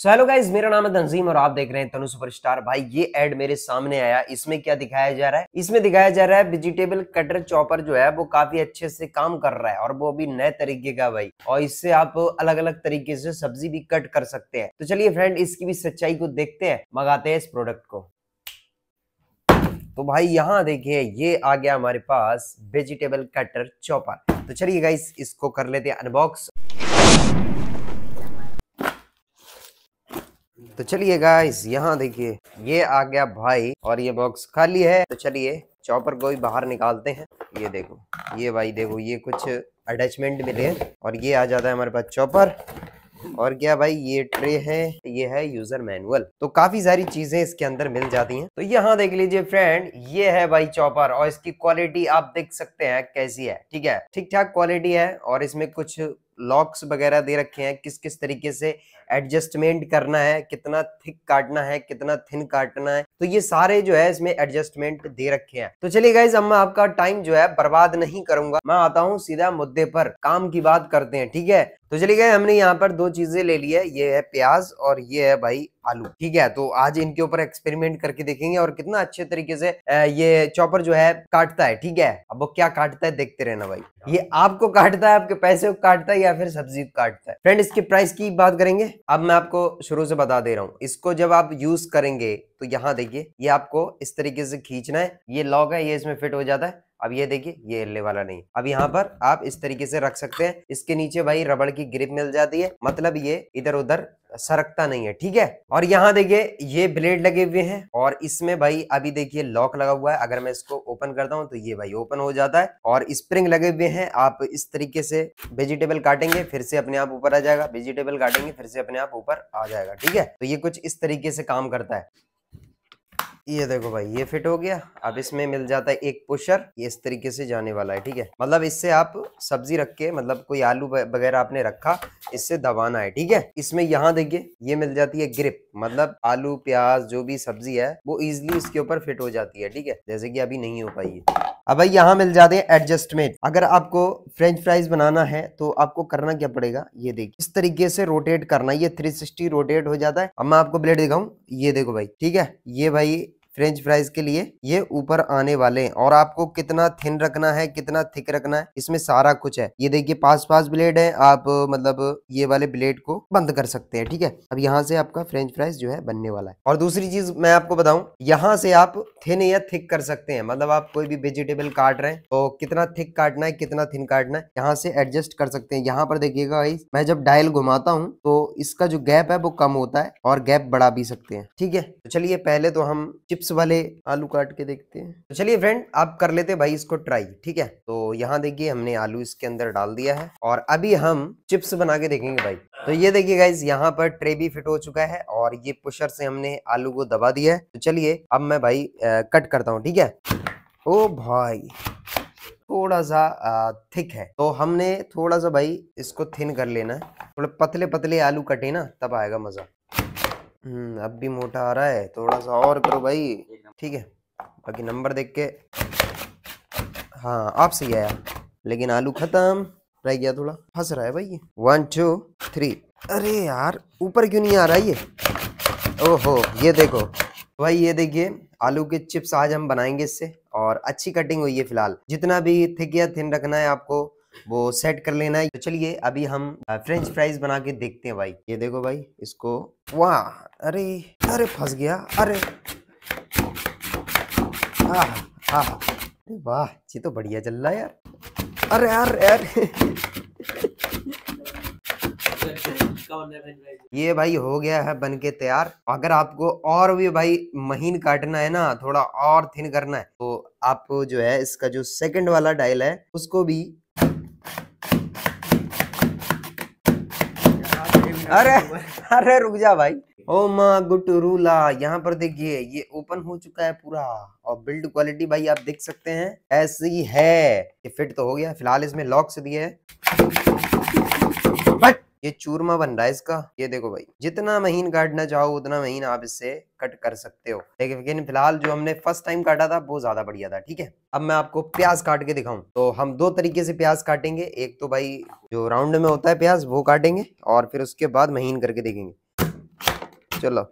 so hello guys मेरा नाम है तंजीम और आप देख रहे हैं तनु सुपरस्टार भाई ये एड मेरे सामने आया इसमें क्या दिखाया जा रहा है इसमें दिखाया जा रहा है वेजिटेबल कटर चॉपर जो है वो काफी अच्छे से काम कर रहा है और वो भी नए तरीके का भाई और इससे आप अलग अलग तरीके से सब्जी भी कट कर सकते हैं तो चलिए फ्रेंड इसकी भी सच्चाई को देखते हैं मंगाते हैं इस प्रोडक्ट को तो भाई यहाँ देखिए ये आ गया हमारे पास वेजिटेबल कटर चॉपर तो चलिए गाइस इसको कर लेते हैं अनबॉक्स तो चलिए गाइस यहाँ देखिए ये आ गया भाई और ये बॉक्स खाली है तो चलिए चॉपर को भी बाहर निकालते हैं ये देखो ये भाई देखो ये कुछ अटैचमेंट मिले हैं और ये आ जाता है हमारे पास चॉपर और क्या भाई ये ट्रे है ये है यूजर मैनुअल तो काफी सारी चीजें इसके अंदर मिल जाती हैं तो यहाँ देख लीजिए फ्रेंड ये है भाई चॉपर और इसकी क्वालिटी आप देख सकते हैं कैसी है ठीक है ठीक ठाक क्वालिटी है और इसमें कुछ लॉक्स वगैरह दे रखे हैं किस किस तरीके से एडजस्टमेंट करना है कितना थिक काटना है कितना थिन काटना है तो ये सारे जो है इसमें एडजस्टमेंट दे रखे हैं तो चलिए गाइज अब मैं आपका टाइम जो है बर्बाद नहीं करूंगा मैं आता हूँ सीधा मुद्दे पर काम की बात करते हैं ठीक है तो चलिए गए हमने यहाँ पर दो चीजें ले ली है ये है प्याज और ये है भाई आलू ठीक है तो आज इनके ऊपर एक्सपेरिमेंट करके देखेंगे और कितना अच्छे तरीके से ये चॉपर जो है काटता है ठीक है अब वो क्या काटता है देखते रहना भाई ये आपको काटता है आपके पैसे को काटता है या फिर सब्जी को काटता है फ्रेंड इसकी प्राइस की बात करेंगे अब मैं आपको शुरू से बता दे रहा हूँ इसको जब आप यूज करेंगे तो यहाँ देखिए ये आपको इस तरीके से खींचना है ये लॉक है ये इसमें फिट हो जाता है अब ये देखिए ये हिलने वाला नहीं अब यहाँ पर आप इस तरीके से रख सकते हैं इसके नीचे भाई रबड़ की ग्रिप मिल जाती है मतलब ये इधर उधर सरकता नहीं है ठीक है और यहाँ देखिए ये ब्लेड लगे हुए हैं और इसमें भाई अभी देखिए लॉक लगा हुआ है अगर मैं इसको ओपन करता हूँ तो ये भाई ओपन हो जाता है और स्प्रिंग लगे हुए हैं आप इस तरीके से वेजिटेबल काटेंगे फिर से अपने आप ऊपर आ जाएगा वेजिटेबल काटेंगे फिर से अपने आप ऊपर आ जाएगा ठीक है तो ये कुछ इस तरीके से काम करता है ये देखो भाई ये फिट हो गया अब इसमें मिल जाता है एक पुशर ये इस तरीके से जाने वाला है ठीक है मतलब इससे आप सब्जी रख के मतलब कोई आलू वगैरह आपने रखा इससे दबाना है ठीक है इसमें यहाँ देखिए ये मिल जाती है ग्रिप मतलब आलू प्याज जो भी सब्जी है वो इजिली इसके ऊपर फिट हो जाती है ठीक है जैसे की अभी नहीं हो पाई है अब भाई यहाँ मिल जाते हैं एडजस्टमेंट अगर आपको फ्रेंच फ्राइज बनाना है तो आपको करना क्या पड़ेगा ये देखिए इस तरीके से रोटेट करना ये 360 रोटेट हो जाता है अब मैं आपको ब्लेड दिखाऊं ये देखो भाई ठीक है ये भाई फ्रेंच फ्राइज के लिए ये ऊपर आने वाले हैं और आपको कितना थिन रखना है कितना थिक रखना है इसमें सारा कुछ है ये देखिए पास पास ब्लेड है आप मतलब ये वाले ब्लेड को बंद कर सकते हैं ठीक है अब यहाँ से आपका फ्रेंच फ्राइज जो है बनने वाला है और दूसरी चीज मैं आपको बताऊं यहाँ से आप थिन या थिक कर सकते हैं मतलब आप कोई भी वेजिटेबल काट रहे हैं तो कितना थिक काटना है कितना थिन काटना है यहाँ से एडजस्ट कर सकते हैं यहाँ पर देखिएगा भाई मैं जब डायल घुमाता हूँ तो इसका जो गैप है वो कम होता है और गैप बढ़ा भी सकते हैं ठीक है तो चलिए पहले तो हम चिप्स वाले आलू काट के देखते हैं तो चलिए फ्रेंड आप कर लेते भाई इसको ट्राई ठीक है तो यहाँ देखिए हमने आलू इसके अंदर डाल दिया है और अभी हम चिप्स बना के देखेंगे भाई तो ये देखिए गाइज यहाँ पर ट्रे भी फिट हो चुका है और ये पुशर से हमने आलू को दबा दिया है तो चलिए अब मैं भाई आ, कट करता हूँ ठीक है ओ भाई थोड़ा सा थिक है तो हमने थोड़ा सा भाई इसको थिन कर लेना है थोड़े पतले पतले आलू कटे ना तब आएगा मज़ा हम्म, अब भी मोटा आ रहा है थोड़ा सा और करो भाई ठीक है बाकी नंबर देख के हाँ आप सही आया लेकिन आलू ख़त्म रह गया थोड़ा फंस रहा है भाई ये वन टू थ्री अरे यार ऊपर क्यों नहीं आ रहा ये ओहो ये देखो भाई ये देखिए आलू के चिप्स आज हम बनाएंगे इससे और अच्छी कटिंग हुई है फिलहाल जितना भी थिक या थिन रखना है आपको वो सेट कर लेना है तो चलिए अभी हम फ्रेंच फ्राइज बना के देखते हैं भाई ये देखो भाई इसको वाह अरे अरे फंस गया अरे वाह ये तो बढ़िया चल रहा है यार अरे यार यार ये भाई हो गया है बन के तैयार अगर आपको और भी भाई महीन काटना है ना थोड़ा और थिन करना है तो आप जो है इसका जो सेकंड वाला डायल है उसको भी अरे अरे रुक जा भाई ओ माँ रूला यहाँ पर देखिए ये ओपन हो चुका है पूरा और बिल्ड क्वालिटी भाई आप देख सकते हैं ऐसी है ये फिट तो हो गया फिलहाल इसमें लॉक्स दिए है हट ये चूरमा बन रहा है इसका ये देखो भाई जितना महीन काटना चाहो उतना महीन आप इससे कट कर सकते हो लेकिन फिलहाल जो हमने फर्स्ट टाइम काटा था वो ज्यादा बढ़िया था ठीक है अब मैं आपको प्याज काट के दिखाऊं तो हम दो तरीके से प्याज काटेंगे एक तो भाई जो राउंड में होता है प्याज वो काटेंगे और फिर उसके बाद महीन करके देखेंगे चलो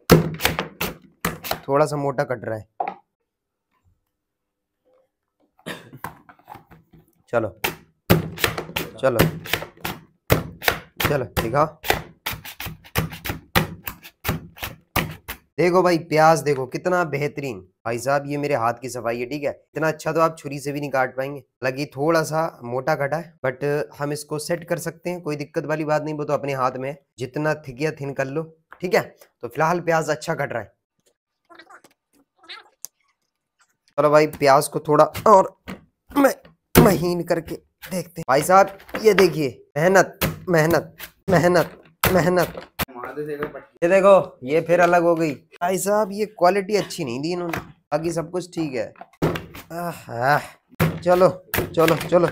थोड़ा सा मोटा कट रहा है चलो चलो चलो दिखाओ देखो भाई प्याज देखो कितना बेहतरीन भाई साहब ये मेरे हाथ की सफाई है ठीक है इतना अच्छा तो आप छुरी से भी नहीं काट पाएंगे लगी थोड़ा सा मोटा कटा है बट हम इसको सेट कर सकते हैं कोई दिक्कत वाली बात नहीं वो तो अपने हाथ में है जितना थिक या थिन कर लो ठीक है तो फिलहाल प्याज अच्छा कट रहा है चलो भाई प्याज को थोड़ा और महीन करके देखते हैं भाई साहब ये देखिए मेहनत मेहनत मेहनत मेहनत ये देखो ये फिर अलग हो गई भाई साहब ये क्वालिटी अच्छी नहीं दी इन्होंने बाकी सब कुछ ठीक है चलो चलो चलो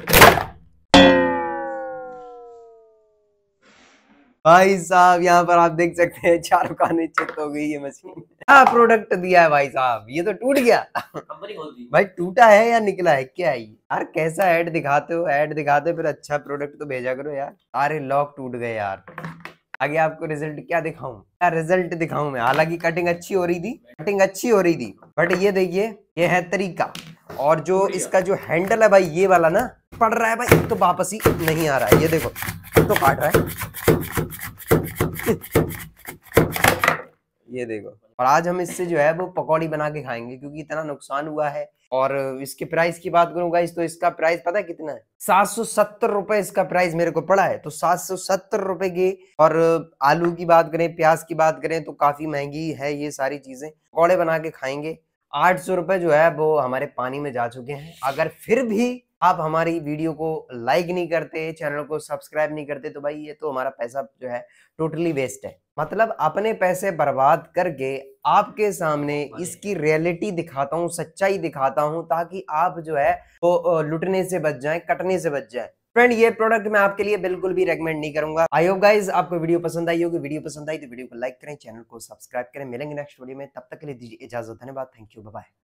भाई साहब यहाँ पर आप देख सकते हैं चारों का चित हो गई ये मशीन क्या प्रोडक्ट दिया है भाई साहब ये तो टूट गया भाई टूटा है या निकला है क्या ये यार कैसा ऐड दिखाते हो ऐड दिखाते हो फिर अच्छा प्रोडक्ट तो भेजा करो यार अरे लॉक टूट गए यार आगे आपको रिजल्ट क्या दिखाऊं क्या रिजल्ट दिखाऊं मैं हालांकि कटिंग अच्छी हो रही थी कटिंग अच्छी हो रही थी बट ये देखिए ये है तरीका और जो इसका जो हैंडल है भाई ये वाला ना पड़ रहा है भाई तो वापस ही नहीं आ रहा है ये देखो तो काट रहा है ये देखो और आज हम इससे जो है वो पकौड़ी बना के खाएंगे क्योंकि इतना नुकसान हुआ है और इसके प्राइस की बात करूंगा इस तो इसका प्राइस पता है कितना है सात सौ सत्तर रुपए इसका प्राइस मेरे को पड़ा है तो सात सौ सत्तर रुपए की और आलू की बात करें प्याज की बात करें तो काफी महंगी है ये सारी चीजें पकौड़े बना के खाएंगे आठ सौ रुपए जो है वो हमारे पानी में जा चुके हैं अगर फिर भी आप हमारी वीडियो को लाइक नहीं करते चैनल को सब्सक्राइब नहीं करते तो भाई ये तो हमारा पैसा जो है टोटली वेस्ट है मतलब अपने पैसे बर्बाद करके आपके सामने हाँ इसकी रियलिटी दिखाता हूँ सच्चाई दिखाता हूँ ताकि आप जो है वो तो लुटने से बच जाए कटने से बच जाए फ्रेंड ये प्रोडक्ट मैं आपके लिए बिल्कुल भी रेकमेंड नहीं करूंगा आई होप गाइज आपको वीडियो पसंद आई होगी वीडियो पसंद आई तो वीडियो को लाइक करें चैनल को सब्सक्राइब करें मिलेंगे नेक्स्ट वीडियो में तब तक के लिए दीजिए इजाजत धन्यवाद थैंक यू बाय